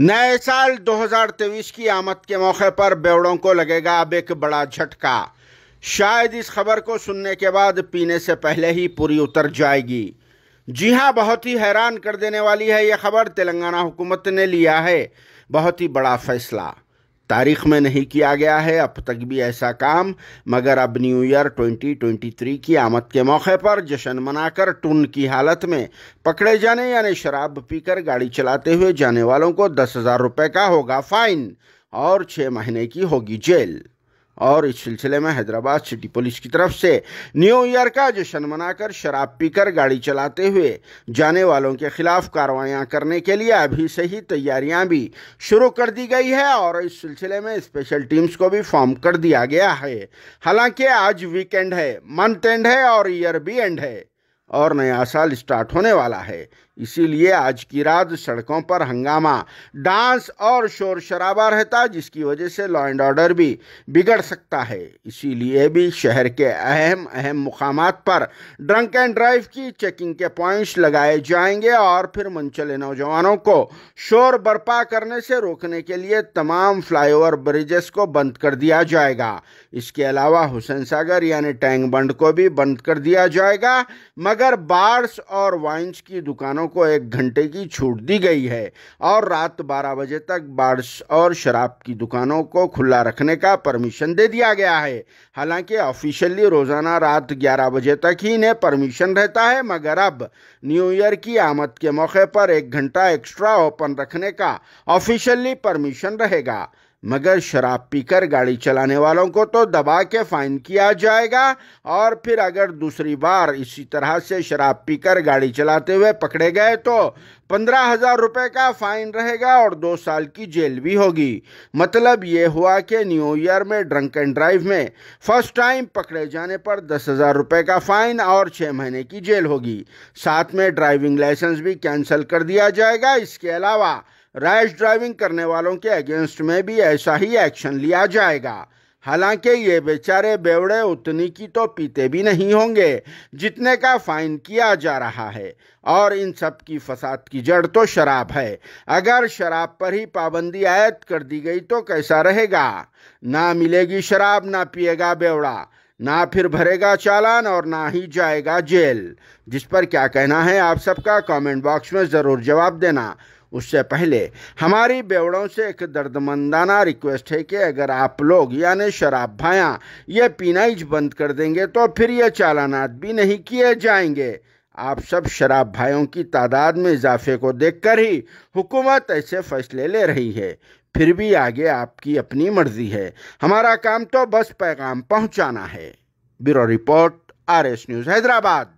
नए साल 2023 की आमद के मौके पर बेवड़ों को लगेगा अब एक बड़ा झटका शायद इस खबर को सुनने के बाद पीने से पहले ही पूरी उतर जाएगी जी हाँ बहुत ही हैरान कर देने वाली है यह खबर तेलंगाना हुकूमत ने लिया है बहुत ही बड़ा फैसला तारीख में नहीं किया गया है अब तक भी ऐसा काम मगर अब न्यू ईयर 2023 की आमद के मौके पर जश्न मनाकर टून की हालत में पकड़े जाने यानी शराब पीकर गाड़ी चलाते हुए जाने वालों को दस हज़ार रुपये का होगा फाइन और छः महीने की होगी जेल और इस सिलसिले में हैदराबाद सिटी पुलिस की तरफ से न्यू ईयर का जश्न मनाकर शराब पीकर गाड़ी चलाते हुए जाने वालों के खिलाफ कार्रवाइयाँ करने के लिए अभी से ही तैयारियां भी शुरू कर दी गई है और इस सिलसिले में स्पेशल टीम्स को भी फॉर्म कर दिया गया है हालांकि आज वीकेंड है मंथ एंड है और ईयर भी एंड है और नया साल स्टार्ट होने वाला है इसीलिए आज की रात सड़कों पर हंगामा डांस और शोर शराबा रहता जिसकी वजह से लॉ एंड ऑर्डर भी बिगड़ सकता है इसीलिए भी शहर के अहम अहम मुकाम पर ड्रंक एंड ड्राइव की चेकिंग के पॉइंट्स लगाए जाएंगे और फिर मंचले नौजवानों को शोर बर्पा करने से रोकने के लिए तमाम फ्लाईओवर ब्रिजेस को बंद कर दिया जाएगा इसके अलावा हुसैन सागर यानी टैंक बंड को भी बंद कर दिया जाएगा अगर बार्स और वाइन्स की दुकानों को एक घंटे की छूट दी गई है और रात 12 बजे तक बार्स और शराब की दुकानों को खुला रखने का परमिशन दे दिया गया है हालांकि ऑफिशियली रोज़ाना रात 11 बजे तक ही इन्हें परमिशन रहता है मगर अब न्यू ईयर की आमद के मौके पर एक घंटा एक्स्ट्रा ओपन रखने का ऑफिशियली परमिशन रहेगा मगर शराब पीकर गाड़ी चलाने वालों को तो दबा के फाइन किया जाएगा और फिर अगर दूसरी बार इसी तरह से शराब पीकर गाड़ी चलाते हुए पकड़े गए तो पंद्रह हज़ार रुपए का फ़ाइन रहेगा और दो साल की जेल भी होगी मतलब ये हुआ कि न्यू ईयर में ड्रंक एंड ड्राइव में फर्स्ट टाइम पकड़े जाने पर दस हज़ार रुपये का फ़ाइन और छः महीने की जेल होगी साथ में ड्राइविंग लाइसेंस भी कैंसिल कर दिया जाएगा इसके अलावा रैश ड्राइविंग करने वालों के अगेंस्ट में भी ऐसा ही एक्शन लिया जाएगा हालांकि ये बेचारे बेवड़े उतनी की तो पीते भी नहीं होंगे जितने का फाइन किया जा रहा है और इन सब की फसाद की जड़ तो शराब है अगर शराब पर ही पाबंदी आयद कर दी गई तो कैसा रहेगा ना मिलेगी शराब ना पिएगा बेवड़ा ना फिर भरेगा चालान और ना ही जाएगा जेल जिस पर क्या कहना है आप सबका कमेंट बॉक्स में ज़रूर जवाब देना उससे पहले हमारी बेवड़ों से एक दर्दमंदाना रिक्वेस्ट है कि अगर आप लोग यानी शराब भाया ये पीनाइज बंद कर देंगे तो फिर ये चालानात भी नहीं किए जाएंगे आप सब शराब भाइयों की तादाद में इजाफे को देखकर ही हुकूमत ऐसे फैसले ले रही है फिर भी आगे आपकी अपनी मर्जी है हमारा काम तो बस पैगाम पहुंचाना है bureau report R S news Hyderabad